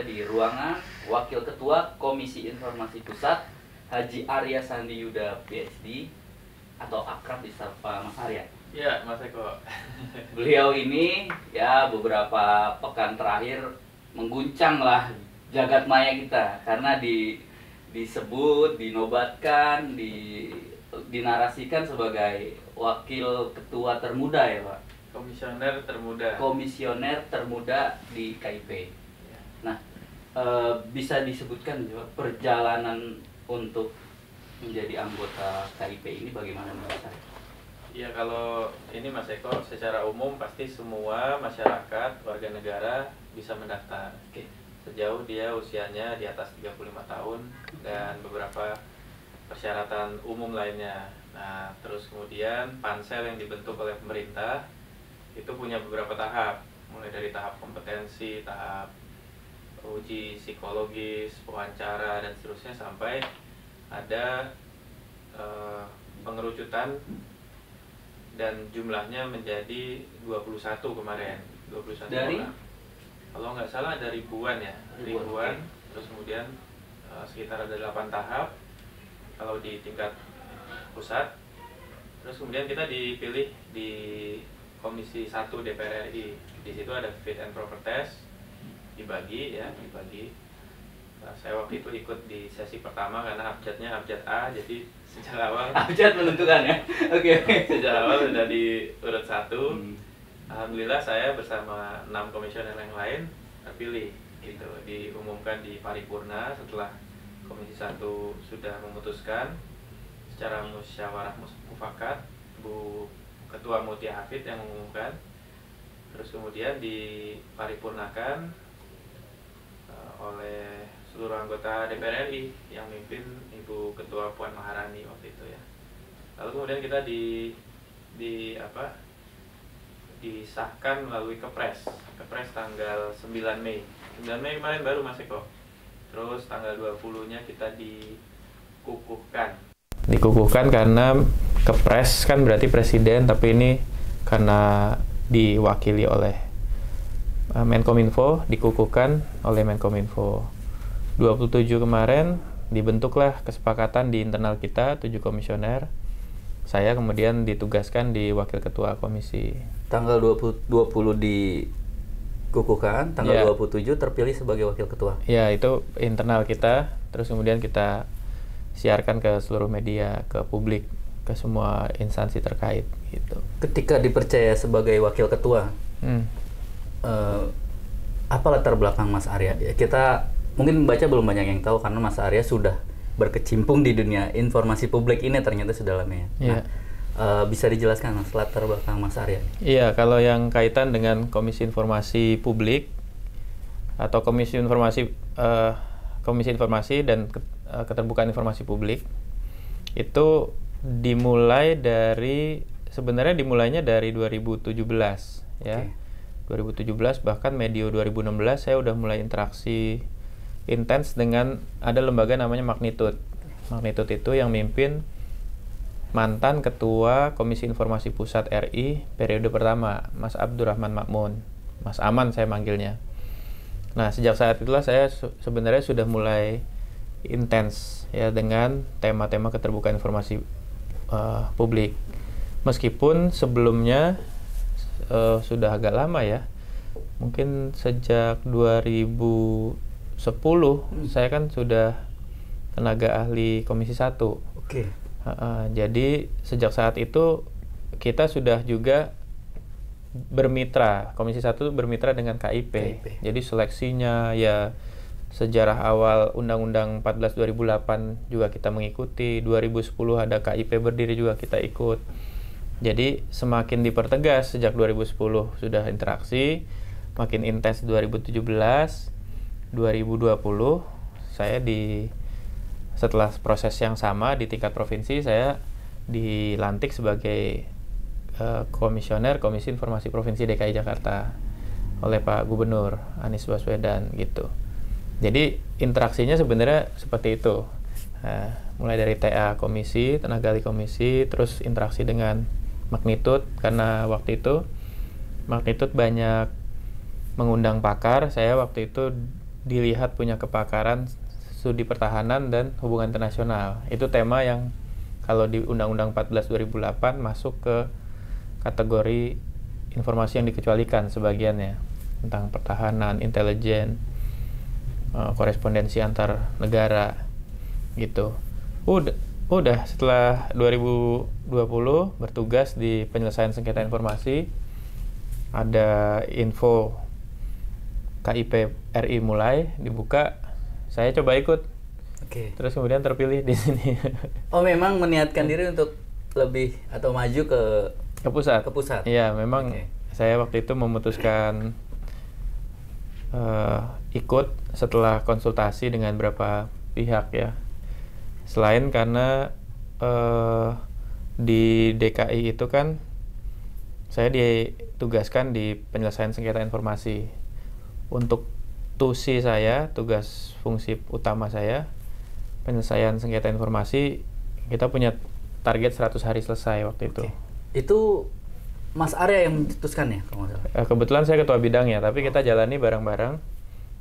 berada di ruangan Wakil Ketua Komisi Informasi Pusat Haji Arya Sandi Yuda PhD atau akrab disapa Mas Arya. Iya, Mas Eko. Beliau ini ya beberapa pekan terakhir mengguncang lah jagat maya kita karena di disebut, dinobatkan, di dinarasikan sebagai wakil ketua termuda ya, Pak komisioner termuda komisioner termuda di KIP ya. nah Eh, bisa disebutkan perjalanan untuk menjadi anggota KIP ini bagaimana menurut saya? Ya kalau ini Mas Eko secara umum pasti semua masyarakat warga negara bisa mendaftar. Okay. Sejauh dia usianya di atas 35 tahun dan beberapa persyaratan umum lainnya. Nah, terus kemudian pansel yang dibentuk oleh pemerintah itu punya beberapa tahap, mulai dari tahap kompetensi, tahap uji psikologis, wawancara dan seterusnya sampai ada uh, pengerucutan dan jumlahnya menjadi 21 kemarin. 21 dari orang. Kalau nggak salah ada ribuan ya, ribuan. ribuan Terus kemudian uh, sekitar ada 8 tahap kalau di tingkat pusat. Terus kemudian kita dipilih di Komisi 1 DPR RI. Di situ ada fit and proper test dibagi ya dibagi nah, saya waktu itu ikut di sesi pertama karena abjadnya abjad A jadi sejak awal abjad menentukan ya oke okay, nah, okay. sejak awal sudah di urut satu hmm. alhamdulillah saya bersama enam komisioner yang lain terpilih gitu diumumkan di paripurna setelah komisi satu sudah memutuskan secara musyawarah mufakat bu ketua Mutia Hafid yang mengumumkan terus kemudian diparipurnakan oleh seluruh anggota DPR RI yang mimpin Ibu Ketua Puan Maharani waktu itu ya. Lalu kemudian kita di di apa disahkan melalui kepres kepres tanggal 9 Mei 9 Mei kemarin baru masih kok. terus tanggal 20 nya kita dikukuhkan dikukuhkan karena kepres kan berarti presiden tapi ini karena diwakili oleh uh, Menkominfo dikukuhkan oleh Menkominfo. 27 kemarin dibentuklah kesepakatan di internal kita tujuh komisioner. Saya kemudian ditugaskan di wakil ketua komisi. Tanggal 20 20 di kukuhkan, tanggal ya. 27 terpilih sebagai wakil ketua. Ya, itu internal kita. Terus kemudian kita siarkan ke seluruh media, ke publik, ke semua instansi terkait gitu. Ketika dipercaya sebagai wakil ketua, hmm uh, apa latar belakang Mas Arya? Ya, kita mungkin baca belum banyak yang tahu karena Mas Arya sudah berkecimpung di dunia informasi publik ini ternyata sedalamnya. Yeah. Nah, uh, bisa dijelaskan Mas latar belakang Mas Arya? Iya, kalau yang kaitan dengan Komisi Informasi Publik atau Komisi Informasi uh, Komisi Informasi dan Keterbukaan Informasi Publik itu dimulai dari sebenarnya dimulainya dari 2017 okay. ya 2017 bahkan medio 2016 saya udah mulai interaksi intens dengan ada lembaga namanya Magnitude. Magnitude itu yang mimpin mantan ketua Komisi Informasi Pusat RI periode pertama, Mas Abdurrahman Makmun. Mas Aman saya manggilnya. Nah, sejak saat itulah saya sebenarnya sudah mulai intens ya dengan tema-tema keterbukaan informasi uh, publik. Meskipun sebelumnya uh, sudah agak lama ya. Mungkin sejak 2010 hmm. saya kan sudah tenaga ahli Komisi 1. Oke. Okay. Uh, uh, jadi sejak saat itu kita sudah juga bermitra. Komisi 1 bermitra dengan KIP. KIP. Jadi seleksinya ya sejarah awal Undang-Undang 14 2008 juga kita mengikuti, 2010 ada KIP berdiri juga kita ikut. Jadi semakin dipertegas sejak 2010 sudah interaksi, makin intens 2017, 2020 saya di setelah proses yang sama di tingkat provinsi saya dilantik sebagai uh, komisioner Komisi Informasi Provinsi DKI Jakarta oleh Pak Gubernur Anies Baswedan gitu. Jadi interaksinya sebenarnya seperti itu. Nah, mulai dari TA komisi, tenaga ahli komisi, terus interaksi dengan magnitude karena waktu itu magnitude banyak mengundang pakar. Saya waktu itu dilihat punya kepakaran studi pertahanan dan hubungan internasional. Itu tema yang kalau di Undang-Undang 14 2008 masuk ke kategori informasi yang dikecualikan sebagiannya tentang pertahanan, intelijen, eh, korespondensi antar negara gitu. Udah udah setelah 2020 bertugas di penyelesaian sengketa informasi ada info KIP RI mulai dibuka saya coba ikut Oke. terus kemudian terpilih di sini oh memang meniatkan diri untuk lebih atau maju ke ke pusat ke pusat iya memang okay. saya waktu itu memutuskan uh, ikut setelah konsultasi dengan beberapa pihak ya Selain karena uh, di DKI itu kan saya ditugaskan di penyelesaian sengketa informasi. Untuk tusi saya, tugas fungsi utama saya, penyelesaian sengketa informasi, kita punya target 100 hari selesai waktu itu. Oke. Itu Mas Arya yang memutuskan ya? Eh, kebetulan saya ketua bidang ya, tapi kita oh. jalani bareng-bareng.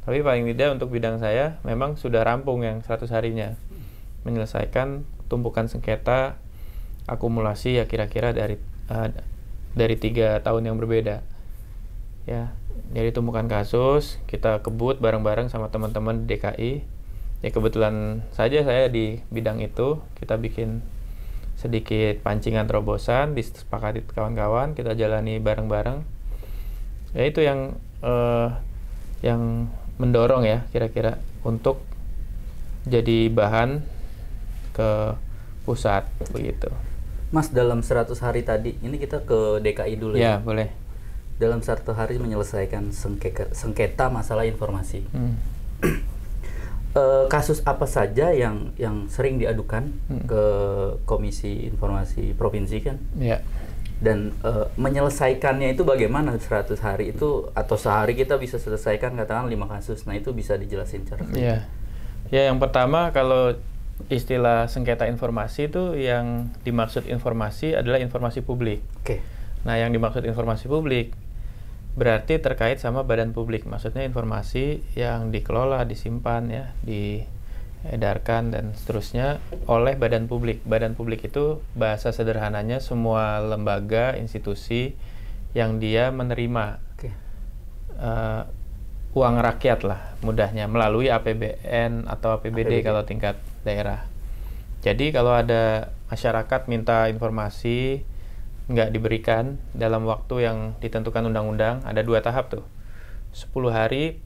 Tapi paling tidak untuk bidang saya memang sudah rampung yang 100 harinya menyelesaikan tumpukan sengketa akumulasi ya kira-kira dari uh, dari tiga tahun yang berbeda ya jadi tumpukan kasus kita kebut bareng-bareng sama teman-teman DKI ya kebetulan saja saya di bidang itu kita bikin sedikit pancingan terobosan disepakati kawan-kawan kita jalani bareng-bareng ya itu yang uh, yang mendorong ya kira-kira untuk jadi bahan ke pusat begitu. Mas dalam 100 hari tadi ini kita ke DKI dulu ya. Ya boleh. Dalam satu hari menyelesaikan sengketa, sengketa masalah informasi. Hmm. e, kasus apa saja yang yang sering diadukan hmm. ke Komisi Informasi Provinsi kan? Ya. Dan e, menyelesaikannya itu bagaimana 100 hari itu atau sehari kita bisa selesaikan katakan lima kasus. Nah itu bisa dijelasin cara. Iya. Ya yang pertama kalau istilah sengketa informasi itu yang dimaksud informasi adalah informasi publik. Oke. Okay. Nah, yang dimaksud informasi publik berarti terkait sama badan publik. Maksudnya informasi yang dikelola, disimpan ya, diedarkan dan seterusnya oleh badan publik. Badan publik itu bahasa sederhananya semua lembaga, institusi yang dia menerima. Okay. Uh, eh, uang rakyat lah mudahnya melalui APBN atau APBD, APBD. kalau tingkat daerah. Jadi kalau ada masyarakat minta informasi nggak diberikan dalam waktu yang ditentukan undang-undang, ada dua tahap tuh. 10 hari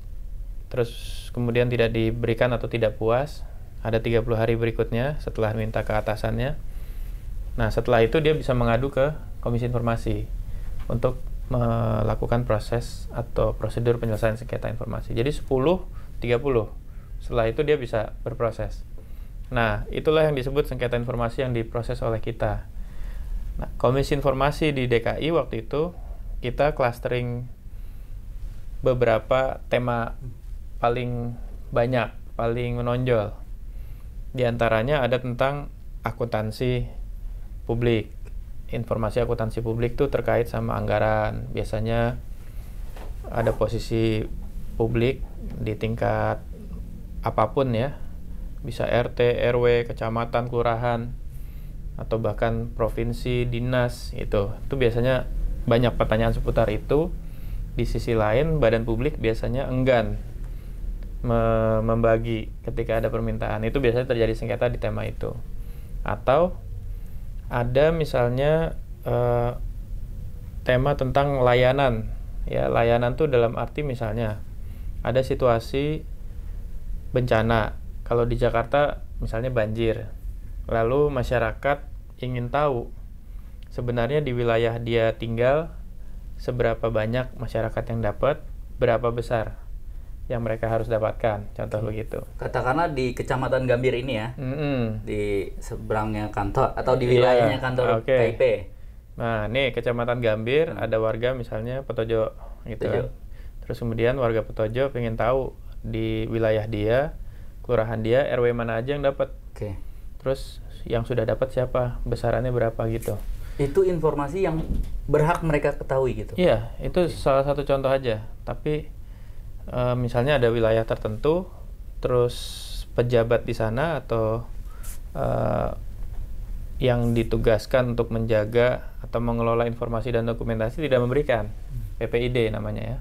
terus kemudian tidak diberikan atau tidak puas, ada 30 hari berikutnya setelah minta ke atasannya. Nah, setelah itu dia bisa mengadu ke Komisi Informasi untuk melakukan proses atau prosedur penyelesaian sengketa informasi. Jadi 10, 30. Setelah itu dia bisa berproses. Nah, itulah yang disebut sengketa informasi yang diproses oleh kita. Nah, Komisi Informasi di DKI waktu itu kita clustering beberapa tema paling banyak, paling menonjol. Di antaranya ada tentang akuntansi publik. Informasi akuntansi publik itu terkait sama anggaran. Biasanya ada posisi publik di tingkat apapun ya, bisa RT, RW, kecamatan, kelurahan atau bahkan provinsi, dinas itu. Itu biasanya banyak pertanyaan seputar itu. Di sisi lain, badan publik biasanya enggan me membagi ketika ada permintaan. Itu biasanya terjadi sengketa di tema itu. Atau ada misalnya eh, tema tentang layanan. Ya, layanan tuh dalam arti misalnya ada situasi bencana kalau di Jakarta misalnya banjir, lalu masyarakat ingin tahu sebenarnya di wilayah dia tinggal seberapa banyak masyarakat yang dapat, berapa besar yang mereka harus dapatkan, contoh hmm. begitu. Katakanlah di Kecamatan Gambir ini ya, mm-hmm. di seberangnya kantor atau di wilayahnya yeah. kantor okay. KIP. Nah, nih Kecamatan Gambir hmm. ada warga misalnya Petojo gitu. Petojo. Kan. Terus kemudian warga Petojo ingin tahu di wilayah dia kelurahan dia RW mana aja yang dapat oke okay. terus yang sudah dapat siapa besarannya berapa gitu itu informasi yang berhak mereka ketahui gitu iya itu okay. salah satu contoh aja tapi e, misalnya ada wilayah tertentu terus pejabat di sana atau e, yang ditugaskan untuk menjaga atau mengelola informasi dan dokumentasi tidak memberikan hmm. PPID namanya ya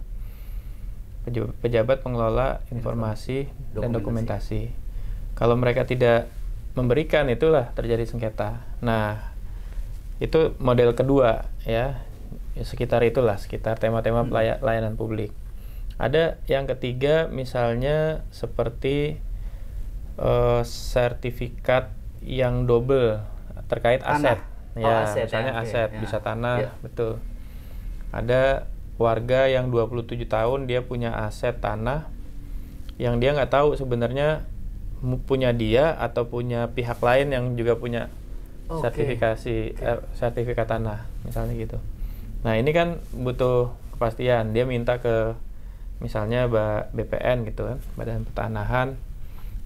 pejabat pengelola informasi dokumentasi. dan dokumentasi. Kalau mereka tidak memberikan itulah terjadi sengketa. Nah, itu model kedua ya. ya sekitar itulah sekitar tema-tema pelayanan hmm. publik. Ada yang ketiga misalnya seperti uh, sertifikat yang double terkait tanah. aset. Oh, ya, aset ya, misalnya ya, aset ya. bisa tanah, ya. betul. Ada warga yang 27 tahun dia punya aset tanah yang dia nggak tahu sebenarnya punya dia atau punya pihak lain yang juga punya okay. sertifikasi okay. Er, eh, sertifikat tanah misalnya gitu. Nah ini kan butuh kepastian. Dia minta ke misalnya BPN gitu kan Badan Pertanahan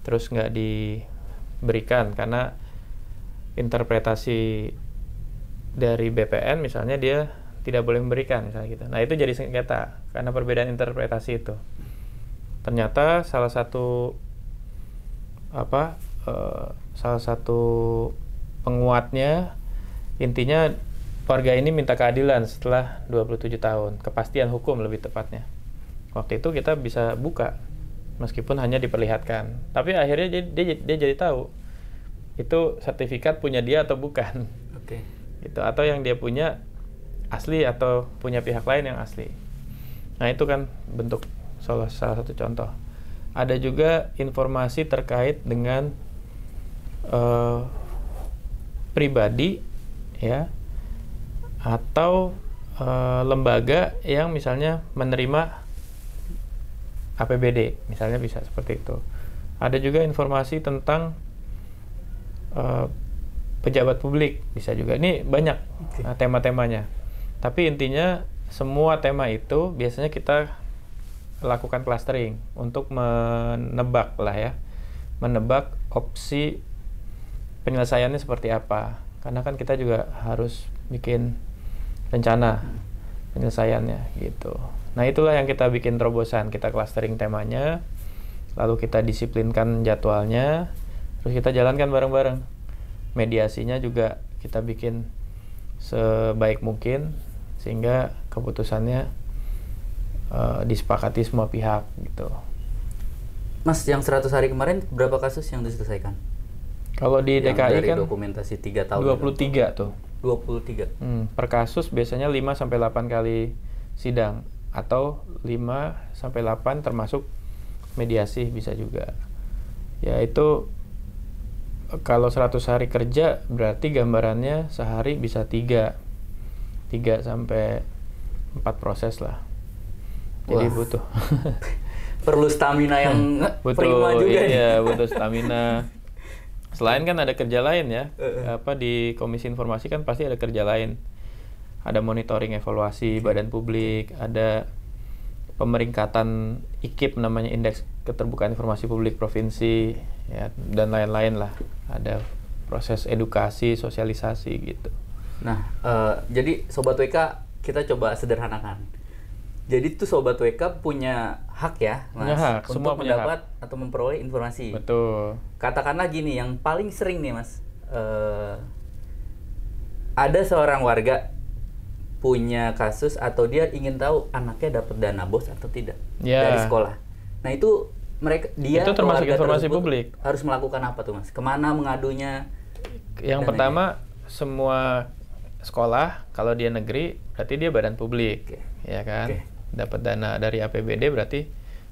terus nggak diberikan karena interpretasi dari BPN misalnya dia tidak boleh memberikan misalnya gitu. Nah, itu jadi sengketa karena perbedaan interpretasi itu. Ternyata salah satu apa uh, salah satu penguatnya intinya warga ini minta keadilan setelah 27 tahun, kepastian hukum lebih tepatnya. Waktu itu kita bisa buka meskipun hanya diperlihatkan. Tapi akhirnya dia dia, dia jadi tahu itu sertifikat punya dia atau bukan. Oke. Okay. Gitu atau yang dia punya asli atau punya pihak lain yang asli. Nah, itu kan bentuk salah, satu contoh. Ada juga informasi terkait dengan uh, pribadi ya atau uh, lembaga yang misalnya menerima APBD, misalnya bisa seperti itu. Ada juga informasi tentang uh, pejabat publik bisa juga. Ini banyak uh, tema-temanya. Tapi intinya semua tema itu biasanya kita lakukan clustering untuk menebak lah ya, menebak opsi penyelesaiannya seperti apa. Karena kan kita juga harus bikin rencana penyelesaiannya gitu. Nah itulah yang kita bikin terobosan, kita clustering temanya, lalu kita disiplinkan jadwalnya, terus kita jalankan bareng-bareng. Mediasinya juga kita bikin sebaik mungkin sehingga keputusannya uh, disepakati semua pihak gitu. Mas, yang 100 hari kemarin berapa kasus yang diselesaikan? Kalau di yang DKI dari kan dokumentasi 3 tahun 23 itu. tuh. 23. Hmm, per kasus biasanya 5 sampai 8 kali sidang atau 5 sampai 8 termasuk mediasi bisa juga. Yaitu kalau 100 hari kerja berarti gambarannya sehari bisa tiga tiga sampai empat proses lah. Jadi Wah. butuh perlu stamina yang butuh, prima juga. Iya, butuh stamina. Selain kan ada kerja lain ya. Apa di Komisi Informasi kan pasti ada kerja lain. Ada monitoring evaluasi iya. badan publik, ada pemeringkatan IKIP namanya Indeks Keterbukaan Informasi Publik Provinsi ya dan lain-lain lah. Ada proses edukasi, sosialisasi gitu. Nah, uh, jadi sobat WK kita coba sederhanakan. Jadi tuh sobat WK punya hak ya, Mas, punya hak. untuk Semua mendapat hak. atau memperoleh informasi. Betul. Katakanlah gini, yang paling sering nih, Mas, uh, ada seorang warga punya kasus atau dia ingin tahu anaknya dapat dana bos atau tidak yeah. dari sekolah. Nah itu mereka dia itu termasuk informasi publik harus melakukan apa tuh mas? Kemana mengadunya? Yang pertama pertama semua sekolah, kalau dia negeri berarti dia badan publik, okay. ya kan? Okay. Dapat dana dari APBD berarti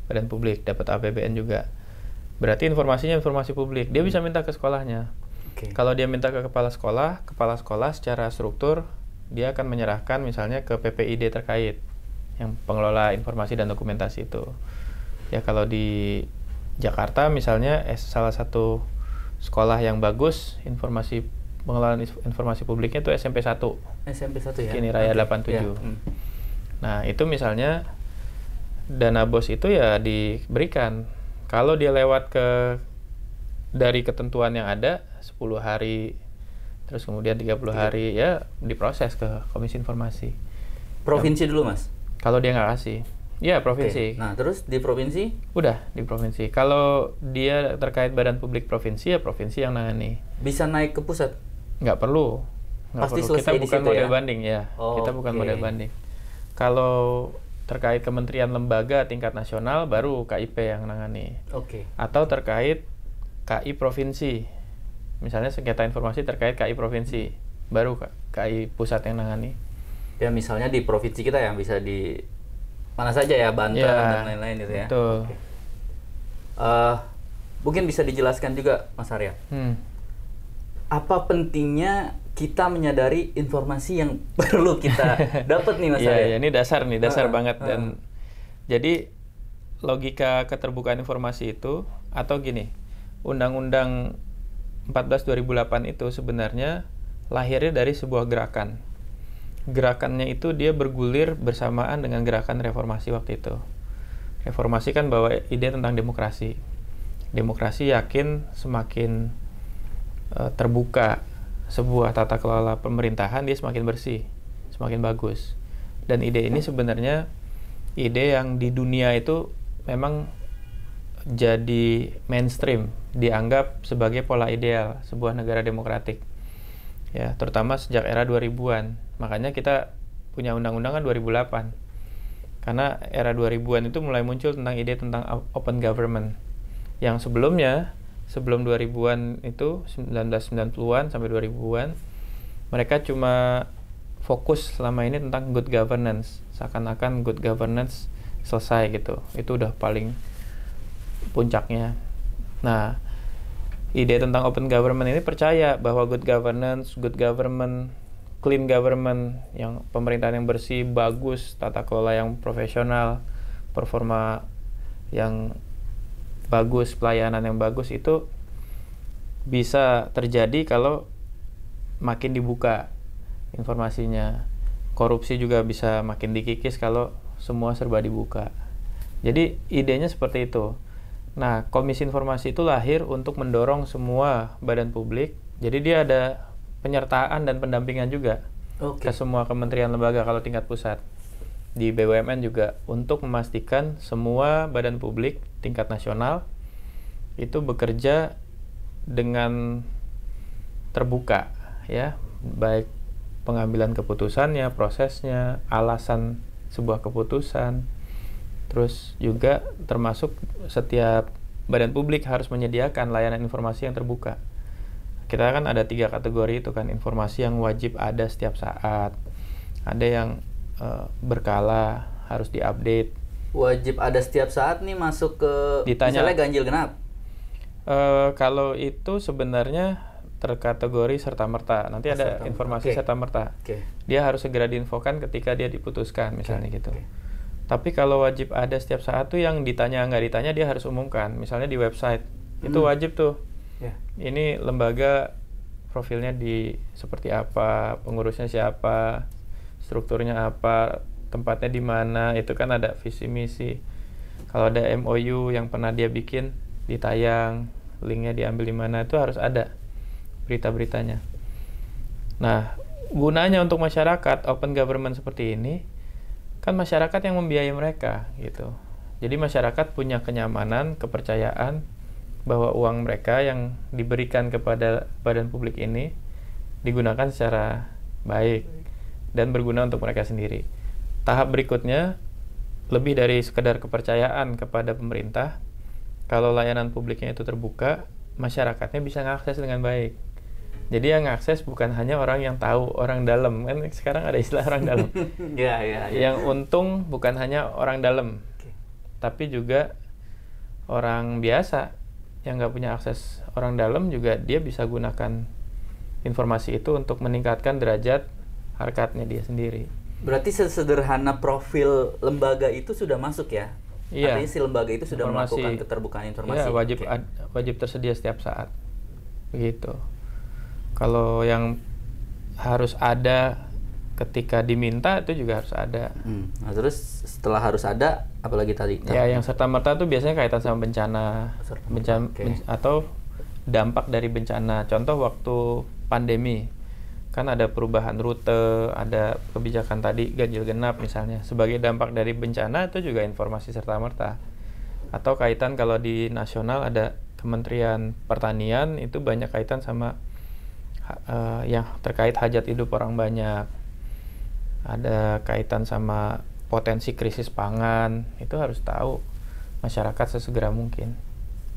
badan publik, dapat APBN juga. Berarti informasinya informasi publik. Dia hmm. bisa minta ke sekolahnya. Okay. Kalau dia minta ke kepala sekolah, kepala sekolah secara struktur dia akan menyerahkan misalnya ke PPID terkait yang pengelola informasi dan dokumentasi itu. Ya kalau di Jakarta misalnya eh, salah satu sekolah yang bagus informasi pengelolaan informasi publiknya itu SMP 1. SMP 1 ya. Kini Raya okay. 87. Ya. Hmm. Nah, itu misalnya dana bos itu ya diberikan. Kalau dia lewat ke dari ketentuan yang ada 10 hari terus kemudian 30 iya. hari ya diproses ke Komisi Informasi. Provinsi ya. dulu, Mas. Kalau dia nggak kasih. Ya, provinsi. Okay. Nah, terus di provinsi? Udah, di provinsi. Kalau dia terkait badan publik provinsi, ya provinsi yang nangani. Bisa naik ke pusat? nggak perlu nggak Pasti perlu kita bukan model ya? banding ya oh, kita bukan okay. model banding kalau terkait kementerian lembaga tingkat nasional baru KIP yang nangani oke okay. atau terkait KI provinsi misalnya sengketa informasi terkait KI provinsi baru KI pusat yang nangani ya misalnya di provinsi kita yang bisa di mana saja ya Banten ya, dan lain-lain gitu ya betul. Okay. Uh, eh, mungkin bisa dijelaskan juga Mas Arya hmm apa pentingnya kita menyadari informasi yang perlu kita dapat nih mas Iya, ya, ini dasar nih, dasar uh, banget uh. dan ah. jadi logika keterbukaan informasi itu atau gini, Undang-Undang 14 2008 itu sebenarnya lahirnya dari sebuah gerakan. Gerakannya itu dia bergulir bersamaan dengan gerakan reformasi waktu itu. Reformasi kan bawa ide tentang demokrasi. Demokrasi yakin semakin Eh, terbuka sebuah tata kelola pemerintahan dia semakin bersih, semakin bagus. Dan ide ini ya. sebenarnya ide yang di dunia itu memang jadi mainstream, dianggap sebagai pola ideal sebuah negara demokratik. Ya, terutama sejak era 2000-an. Makanya kita punya undang-undang kan 2008 karena era 2000-an itu mulai muncul tentang ide tentang open government yang sebelumnya sebelum 2000-an itu 1990-an sampai 2000-an mereka cuma fokus selama ini tentang good governance seakan-akan good governance selesai gitu itu udah paling puncaknya nah ide tentang open government ini percaya bahwa good governance good government clean government yang pemerintahan yang bersih bagus tata kelola yang profesional performa yang bagus, pelayanan yang bagus itu bisa terjadi kalau makin dibuka informasinya. Korupsi juga bisa makin dikikis kalau semua serba dibuka. Jadi idenya seperti itu. Nah, Komisi Informasi itu lahir untuk mendorong semua badan publik. Jadi dia ada penyertaan dan pendampingan juga okay. ke semua kementerian lembaga kalau tingkat pusat di BUMN juga untuk memastikan semua badan publik tingkat nasional itu bekerja dengan terbuka ya baik pengambilan keputusannya, prosesnya, alasan sebuah keputusan. Terus juga termasuk setiap badan publik harus menyediakan layanan informasi yang terbuka. Kita kan ada tiga kategori itu kan informasi yang wajib ada setiap saat, ada yang Eh, berkala harus diupdate wajib ada setiap saat nih masuk ke Ditanya, misalnya ganjil genap uh, kalau itu sebenarnya terkategori serta merta nanti ada informasi okay. serta merta okay. dia harus segera diinfokan ketika dia diputuskan misalnya okay. gitu okay. tapi kalau wajib ada setiap saat tuh yang ditanya nggak ditanya dia harus umumkan misalnya di website hmm. itu wajib tuh yeah. ini lembaga profilnya di seperti apa, pengurusnya siapa, strukturnya apa tempatnya di mana itu kan ada visi misi kalau ada MOU yang pernah dia bikin ditayang linknya diambil di mana itu harus ada berita-beritanya nah gunanya untuk masyarakat open government seperti ini kan masyarakat yang membiayai mereka gitu jadi masyarakat punya kenyamanan kepercayaan bahwa uang mereka yang diberikan kepada badan publik ini digunakan secara baik dan berguna untuk mereka sendiri. Tahap berikutnya lebih dari sekedar kepercayaan kepada pemerintah, kalau layanan publiknya itu terbuka, masyarakatnya bisa mengakses dengan baik. Jadi yang mengakses bukan hanya orang yang tahu, orang dalam kan sekarang ada istilah orang dalam. ya, ya, ya. Yang untung bukan hanya orang dalam, okay. tapi juga orang biasa yang nggak punya akses orang dalam juga dia bisa gunakan informasi itu untuk meningkatkan derajat harkatnya dia sendiri. Berarti sesederhana profil lembaga itu sudah masuk ya? Iya. Artinya si lembaga itu sudah informasi, melakukan keterbukaan informasi. Iya, wajib okay. ad, wajib tersedia setiap saat. Begitu. Kalau yang harus ada ketika diminta itu juga harus ada. Hmm. Nah, terus setelah harus ada, apalagi tadi? Ya, yang serta merta itu biasanya kaitan sama bencana, bencana okay. atau dampak dari bencana. Contoh waktu pandemi, kan ada perubahan rute, ada kebijakan tadi ganjil genap misalnya. Sebagai dampak dari bencana itu juga informasi serta merta. Atau kaitan kalau di nasional ada Kementerian Pertanian itu banyak kaitan sama uh, yang terkait hajat hidup orang banyak. Ada kaitan sama potensi krisis pangan itu harus tahu masyarakat sesegera mungkin.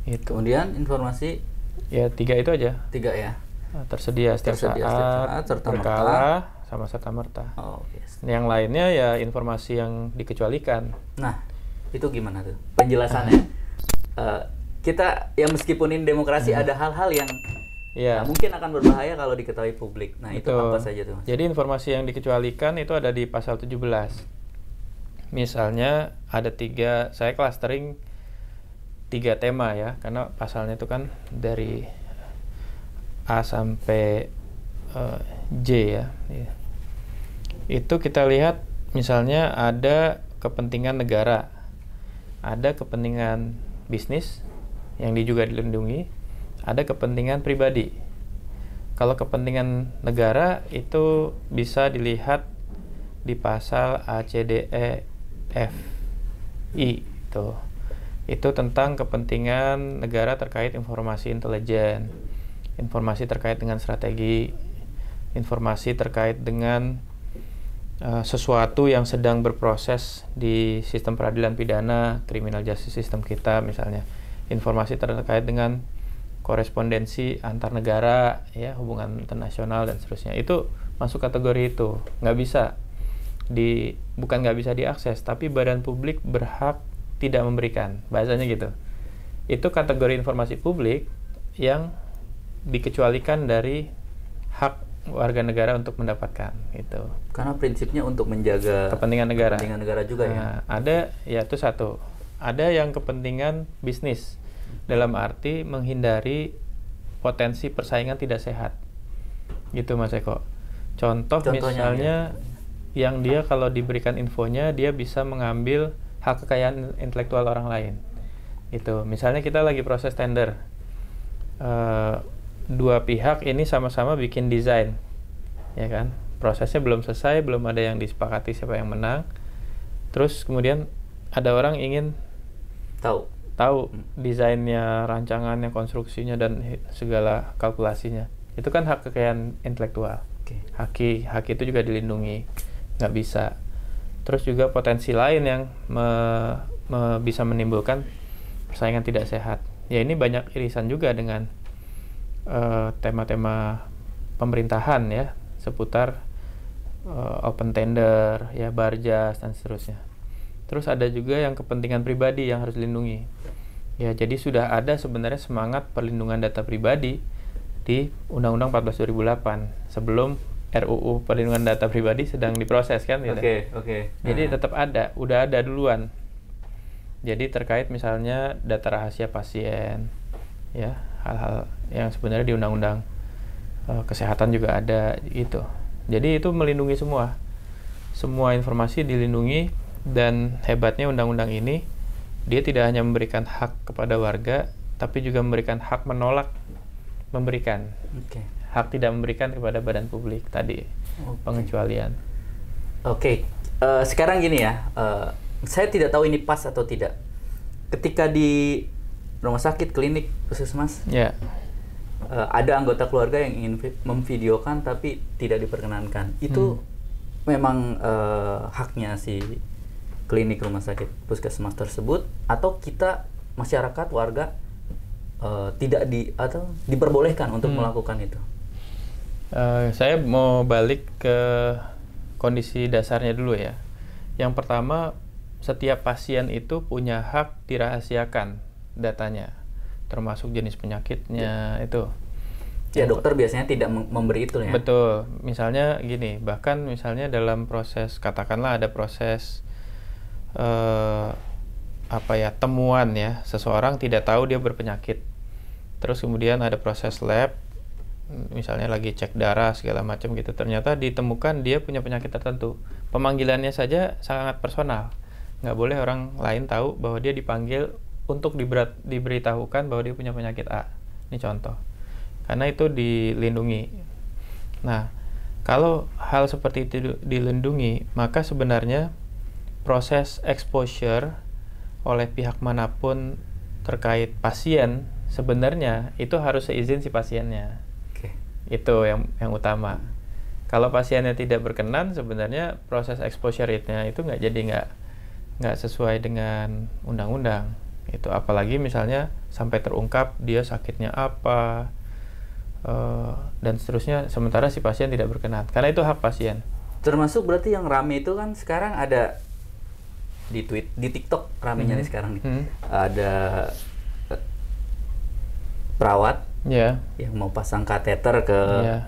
Itu. Kemudian informasi ya tiga itu aja. Tiga ya Ah, tersedia setiap tersedia saat, setiap saat serta berkala, merta. sama serta merta. Oh, yes. Yang lainnya ya informasi yang dikecualikan. Nah, itu gimana tuh penjelasannya? uh, kita yang meskipun ini demokrasi hmm. ada hal-hal yang yeah. ya, mungkin akan berbahaya kalau diketahui publik. Nah, itu, itu apa saja tuh? Jadi informasi yang dikecualikan itu ada di pasal 17. Misalnya ada tiga, saya clustering tiga tema ya, karena pasalnya itu kan dari A sampai uh, J ya. Iya. Itu kita lihat misalnya ada kepentingan negara, ada kepentingan bisnis yang juga dilindungi, ada kepentingan pribadi. Kalau kepentingan negara itu bisa dilihat di pasal A, C, D, E, F, I itu. Itu tentang kepentingan negara terkait informasi intelijen informasi terkait dengan strategi, informasi terkait dengan uh, sesuatu yang sedang berproses di sistem peradilan pidana, criminal justice system kita misalnya, informasi terkait dengan korespondensi antar negara, ya hubungan internasional dan seterusnya itu masuk kategori itu nggak bisa di bukan nggak bisa diakses tapi badan publik berhak tidak memberikan bahasanya gitu itu kategori informasi publik yang dikecualikan dari hak warga negara untuk mendapatkan itu. Karena prinsipnya untuk menjaga kepentingan negara. Kepentingan negara juga ya. nah, ya. Ada ya itu satu. Ada yang kepentingan bisnis dalam arti menghindari potensi persaingan tidak sehat. Gitu Mas Eko. Contoh Contohnya misalnya ya. yang dia kalau diberikan infonya dia bisa mengambil hak kekayaan intelektual orang lain. Itu misalnya kita lagi proses tender. Uh, dua pihak ini sama-sama bikin desain ya kan prosesnya belum selesai belum ada yang disepakati siapa yang menang terus kemudian ada orang ingin tahu tahu hmm. desainnya rancangannya konstruksinya dan segala kalkulasinya itu kan hak kekayaan intelektual okay. haki haki itu juga dilindungi nggak bisa terus juga potensi lain yang me, me, bisa menimbulkan persaingan tidak sehat ya ini banyak irisan juga dengan Eh, tema-tema pemerintahan ya seputar uh, open tender ya barjas dan seterusnya terus ada juga yang kepentingan pribadi yang harus dilindungi ya jadi sudah ada sebenarnya semangat perlindungan data pribadi di Undang-Undang 14 2008 sebelum RUU perlindungan data pribadi sedang diproses kan gitu. Oke, okay, oke. Okay. Jadi nah. tetap ada, udah ada duluan. Jadi terkait misalnya data rahasia pasien ya, hal-hal yang sebenarnya di undang-undang uh, kesehatan juga ada gitu. Jadi itu melindungi semua. Semua informasi dilindungi dan hebatnya undang-undang ini dia tidak hanya memberikan hak kepada warga tapi juga memberikan hak menolak memberikan. Okay. Hak tidak memberikan kepada badan publik tadi okay. pengecualian. Oke, okay. uh, eh, sekarang gini ya. Uh, saya tidak tahu ini pas atau tidak. Ketika di rumah sakit, klinik, khusus mas, yeah uh, ada anggota keluarga yang ingin memvideokan tapi tidak diperkenankan itu hmm. memang uh, haknya si klinik rumah sakit puskesmas tersebut atau kita masyarakat warga uh, tidak di atau diperbolehkan untuk hmm. melakukan itu uh, saya mau balik ke kondisi dasarnya dulu ya yang pertama setiap pasien itu punya hak dirahasiakan datanya termasuk jenis penyakitnya ya. itu. Ya dokter biasanya tidak memberi itu ya. Betul. Misalnya gini, bahkan misalnya dalam proses katakanlah ada proses eh, apa ya temuan ya seseorang tidak tahu dia berpenyakit. Terus kemudian ada proses lab, misalnya lagi cek darah segala macam gitu. Ternyata ditemukan dia punya penyakit tertentu. Pemanggilannya saja sangat personal. Nggak boleh orang lain tahu bahwa dia dipanggil untuk diberat, diberitahukan bahwa dia punya penyakit A. Ini contoh. Karena itu dilindungi. Nah, kalau hal seperti itu dilindungi, maka sebenarnya proses exposure oleh pihak manapun terkait pasien sebenarnya itu harus seizin si pasiennya. Oke. Itu yang yang utama. Kalau pasiennya tidak berkenan, sebenarnya proses exposure-nya itu nggak jadi nggak nggak sesuai dengan undang-undang itu apalagi misalnya sampai terungkap dia sakitnya apa uh, dan seterusnya sementara si pasien tidak berkenan karena itu hak pasien termasuk berarti yang rame itu kan sekarang ada di tweet di TikTok ramenya hmm. nih sekarang nih hmm. ada eh, perawat yeah. yang mau pasang kateter ke yeah.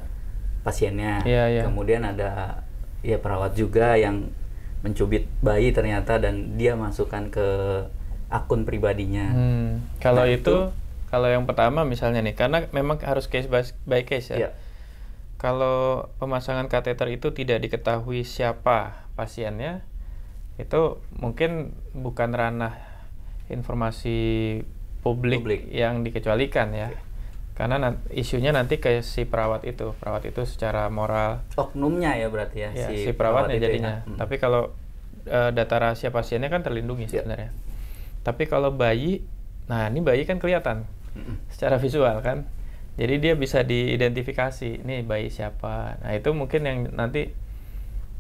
pasiennya yeah, yeah. kemudian ada ya perawat juga yang mencubit bayi ternyata dan dia masukkan ke akun pribadinya. Hmm. Kalau nah, itu, itu kalau yang pertama misalnya nih, karena memang harus case by case ya. Yeah. Kalau pemasangan kateter itu tidak diketahui siapa pasiennya, itu mungkin bukan ranah informasi publik, publik. yang dikecualikan ya. Okay. Iya. Karena isunya nanti ke si perawat itu, perawat itu secara moral. Oknumnya ya berarti ya, ya si, si perawatnya perawat ya. jadinya. Ya. Hmm. Tapi kalau uh, data rahasia pasiennya kan terlindungi yeah. sebenarnya. Tapi kalau bayi, nah ini bayi kan kelihatan secara visual kan. Jadi dia bisa diidentifikasi, ini bayi siapa. Nah itu mungkin yang nanti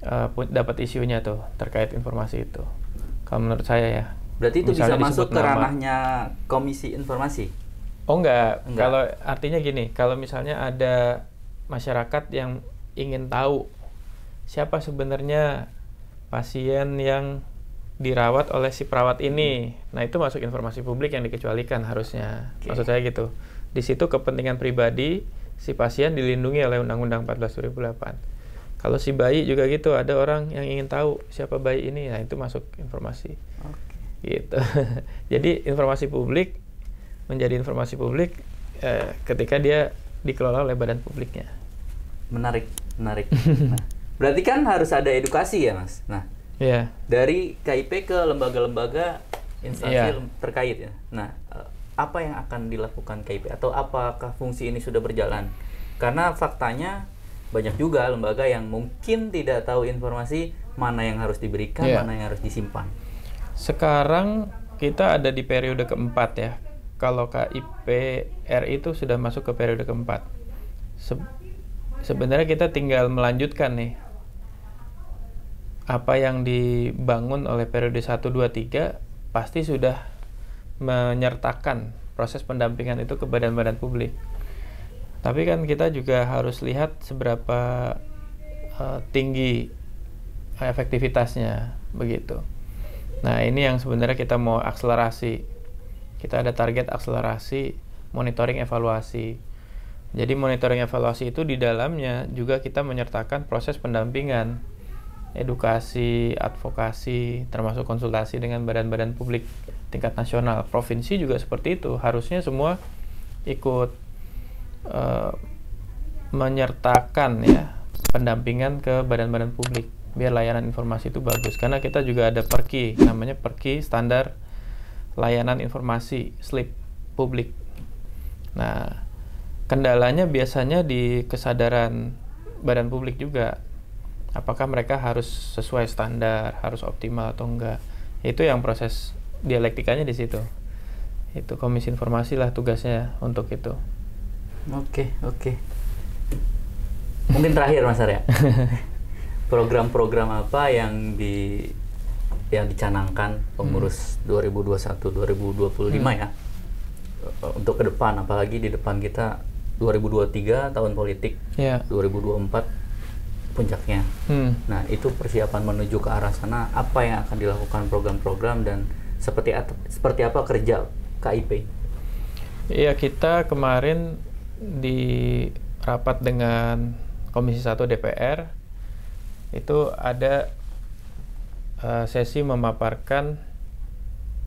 uh, dapat isunya tuh terkait informasi itu. Kalau menurut saya ya. Berarti itu bisa masuk ke ranahnya komisi informasi? Oh enggak. enggak. Kalau artinya gini, kalau misalnya ada masyarakat yang ingin tahu siapa sebenarnya pasien yang dirawat oleh si perawat ini. Nah, itu masuk informasi publik yang dikecualikan harusnya. Okay. Maksud saya gitu. Di situ kepentingan pribadi si pasien dilindungi oleh Undang-Undang 14 2008. Kalau si bayi juga gitu, ada orang yang ingin tahu siapa bayi ini, nah itu masuk informasi. Okay. Gitu. Jadi informasi publik menjadi informasi publik eh, ketika dia dikelola oleh badan publiknya. Menarik, menarik. nah, berarti kan harus ada edukasi ya, Mas. Nah, yeah. dari KIP ke lembaga-lembaga instansi yeah. Iya. terkait ya. Nah, eh, apa yang akan dilakukan KIP atau apakah fungsi ini sudah berjalan? Karena faktanya banyak juga lembaga yang mungkin tidak tahu informasi mana yang harus diberikan, yeah. mana yang harus disimpan. Sekarang kita ada di periode keempat ya. Kalau KIP RI itu sudah masuk ke periode keempat. Se sebenarnya kita tinggal melanjutkan nih apa yang dibangun oleh periode 1, 2, 3 pasti sudah menyertakan proses pendampingan itu ke badan-badan publik. Tapi kan kita juga harus lihat seberapa uh, tinggi eh, efektivitasnya begitu. Nah, ini yang sebenarnya kita mau akselerasi. Kita ada target akselerasi, monitoring evaluasi. Jadi monitoring evaluasi itu di dalamnya juga kita menyertakan proses pendampingan edukasi, advokasi, termasuk konsultasi dengan badan-badan publik tingkat nasional, provinsi juga seperti itu. Harusnya semua ikut uh, menyertakan ya pendampingan ke badan-badan publik biar layanan informasi itu bagus. Karena kita juga ada perki, namanya perki standar layanan informasi slip publik. Nah, kendalanya biasanya di kesadaran badan publik juga apakah mereka harus sesuai standar harus optimal atau enggak itu yang proses dialektikanya di situ itu komisi informasi lah tugasnya untuk itu oke oke mungkin terakhir mas Arya program-program apa yang di yang dicanangkan pengurus hmm. 2021 2025 ya? hmm. ya untuk ke depan apalagi di depan kita 2023 tahun politik yeah. 2024 puncaknya. Hmm. Nah, itu persiapan menuju ke arah sana apa yang akan dilakukan program-program dan seperti seperti apa kerja KIP? Iya, kita kemarin di rapat dengan Komisi 1 DPR itu ada uh, sesi memaparkan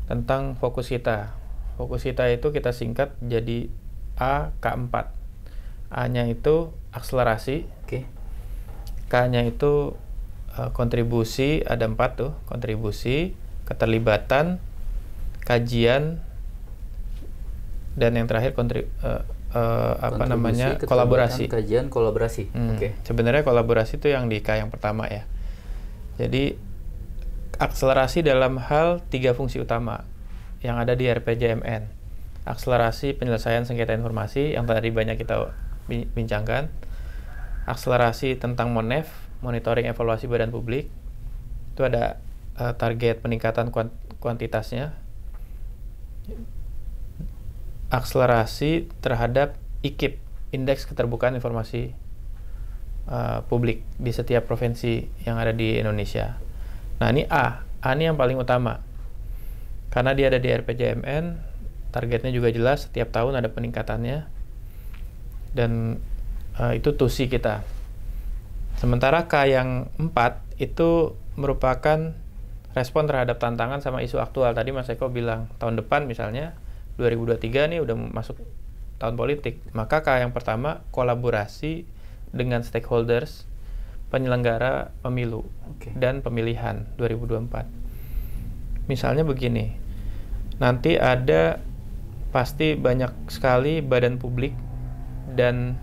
tentang fokus kita. Fokus kita itu kita singkat jadi A K4. A-nya itu akselerasi. Oke. Okay K-nya itu uh, kontribusi ada empat tuh, kontribusi, keterlibatan, kajian, dan yang terakhir kontri, uh, uh, apa namanya kolaborasi. Kajian kolaborasi. Hmm. Oke. Okay. Sebenarnya kolaborasi itu yang di K yang pertama ya. Jadi akselerasi dalam hal tiga fungsi utama yang ada di RPJMN. Akselerasi penyelesaian sengketa informasi yang tadi banyak kita bincangkan akselerasi tentang MONEF, monitoring evaluasi badan publik. Itu ada uh, target peningkatan kuant kuantitasnya. Akselerasi terhadap IKIP, indeks keterbukaan informasi uh, publik di setiap provinsi yang ada di Indonesia. Nah, ini A. A ini yang paling utama. Karena dia ada di RPJMN, targetnya juga jelas setiap tahun ada peningkatannya. Dan Eh, itu tusi kita. Sementara K yang 4 itu merupakan respon terhadap tantangan sama isu aktual. Tadi Mas Eko bilang tahun depan misalnya 2023 nih udah masuk tahun politik. Maka K yang pertama kolaborasi dengan stakeholders penyelenggara pemilu okay. dan pemilihan 2024. Misalnya begini. Nanti ada pasti banyak sekali badan publik dan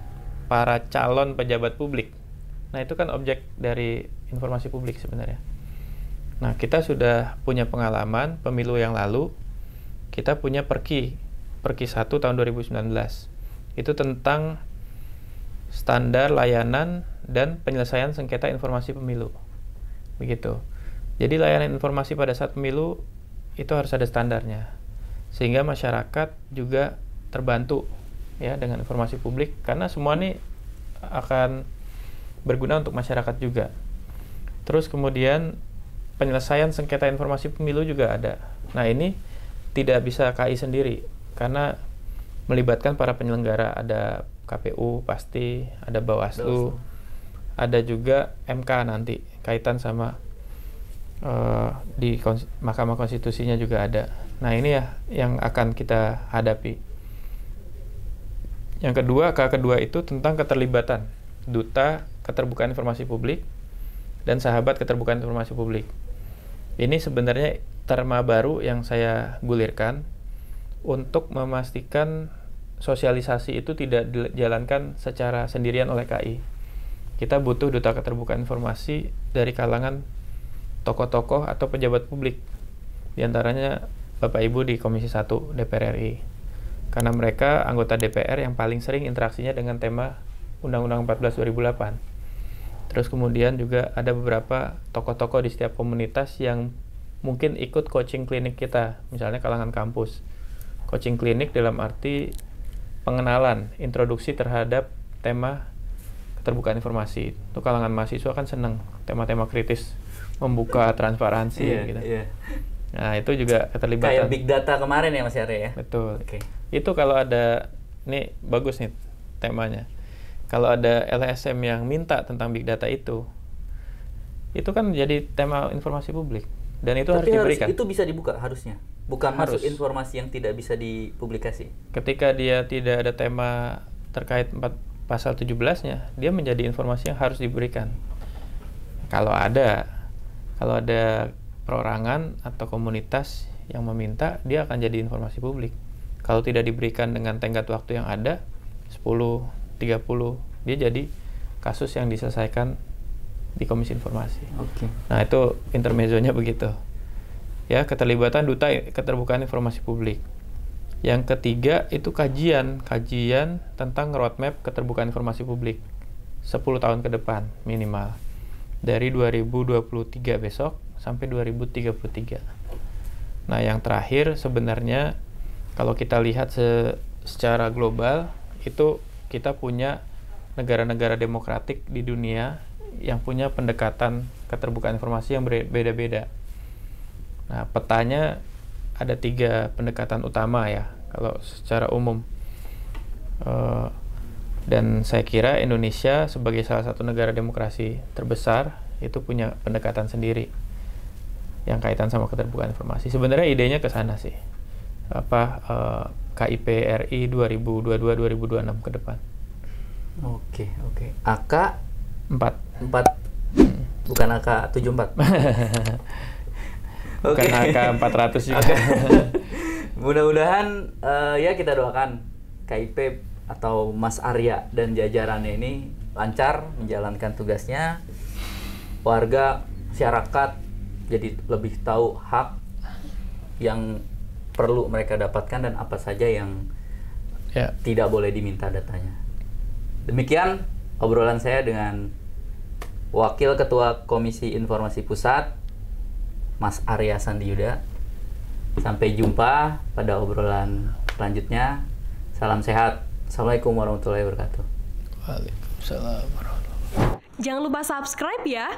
para calon pejabat publik. Nah, itu kan objek dari informasi publik sebenarnya. Nah, kita sudah punya pengalaman pemilu yang lalu, kita punya perki, perki 1 tahun 2019. Itu tentang standar layanan dan penyelesaian sengketa informasi pemilu. Begitu. Jadi layanan informasi pada saat pemilu itu harus ada standarnya. Sehingga masyarakat juga terbantu ya dengan informasi publik karena semua ini akan berguna untuk masyarakat juga. Terus kemudian penyelesaian sengketa informasi pemilu juga ada. Nah ini tidak bisa KI sendiri karena melibatkan para penyelenggara ada KPU pasti ada Bawaslu, ada juga MK nanti kaitan sama uh, di Mahkamah Konstitusinya juga ada. Nah ini ya yang akan kita hadapi. Yang kedua, K kedua itu tentang keterlibatan duta keterbukaan informasi publik dan sahabat keterbukaan informasi publik. Ini sebenarnya terma baru yang saya gulirkan untuk memastikan sosialisasi itu tidak dijalankan secara sendirian oleh KI. Kita butuh duta keterbukaan informasi dari kalangan tokoh-tokoh atau pejabat publik. Di antaranya Bapak Ibu di Komisi 1 DPR RI karena mereka anggota DPR yang paling sering interaksinya dengan tema Undang-Undang 14 2008. Terus kemudian juga ada beberapa tokoh-tokoh di setiap komunitas yang mungkin ikut coaching klinik kita, misalnya kalangan kampus. Coaching klinik dalam arti pengenalan, introduksi terhadap tema keterbukaan informasi. Itu kalangan mahasiswa kan seneng tema-tema kritis, membuka iya, transparansi yeah, gitu. Yeah. Nah, itu juga keterlibatan. Kayak big data kemarin ya Mas Yare ya. Betul. Okay. Itu kalau ada ini bagus nih temanya. Kalau ada LSM yang minta tentang big data itu, itu kan jadi tema informasi publik dan itu Tapi harus, harus diberikan. itu bisa dibuka harusnya. Bukan harus. masuk informasi yang tidak bisa dipublikasi. Ketika dia tidak ada tema terkait 4 pasal 17-nya, dia menjadi informasi yang harus diberikan. Kalau ada kalau ada perorangan atau komunitas yang meminta, dia akan jadi informasi publik. Kalau tidak diberikan dengan tenggat waktu yang ada, 10, 30, dia jadi kasus yang diselesaikan di Komisi Informasi. Oke. Okay. Nah, itu intermezzonya begitu. Ya, keterlibatan duta keterbukaan informasi publik. Yang ketiga itu kajian, kajian tentang roadmap keterbukaan informasi publik 10 tahun ke depan minimal. Dari 2023 besok sampai 2033. Nah, yang terakhir sebenarnya kalau kita lihat se secara global itu kita punya negara-negara demokratik di dunia yang punya pendekatan keterbukaan informasi yang berbeda beda Nah, petanya ada tiga pendekatan utama ya kalau secara umum. Uh, dan saya kira Indonesia sebagai salah satu negara demokrasi terbesar itu punya pendekatan sendiri yang kaitan sama keterbukaan informasi. Sebenarnya idenya ke sana sih. Apa uh, KIP RI 2022-2026 ke depan. Oke, oke. AK 4. 4. Bukan AK 74. Bukan okay. AK 400 juga. Okay. Mudah-mudahan uh, ya kita doakan KIP atau Mas Arya dan jajarannya ini lancar menjalankan tugasnya. Warga, masyarakat jadi lebih tahu hak yang perlu mereka dapatkan dan apa saja yang yeah. tidak boleh diminta datanya. Demikian obrolan saya dengan Wakil Ketua Komisi Informasi Pusat Mas Arya Sandi Yuda. Sampai jumpa pada obrolan selanjutnya. Salam sehat. Assalamualaikum warahmatullahi wabarakatuh. Waalaikumsalam warahmatullahi wabarakatuh. Jangan lupa subscribe ya.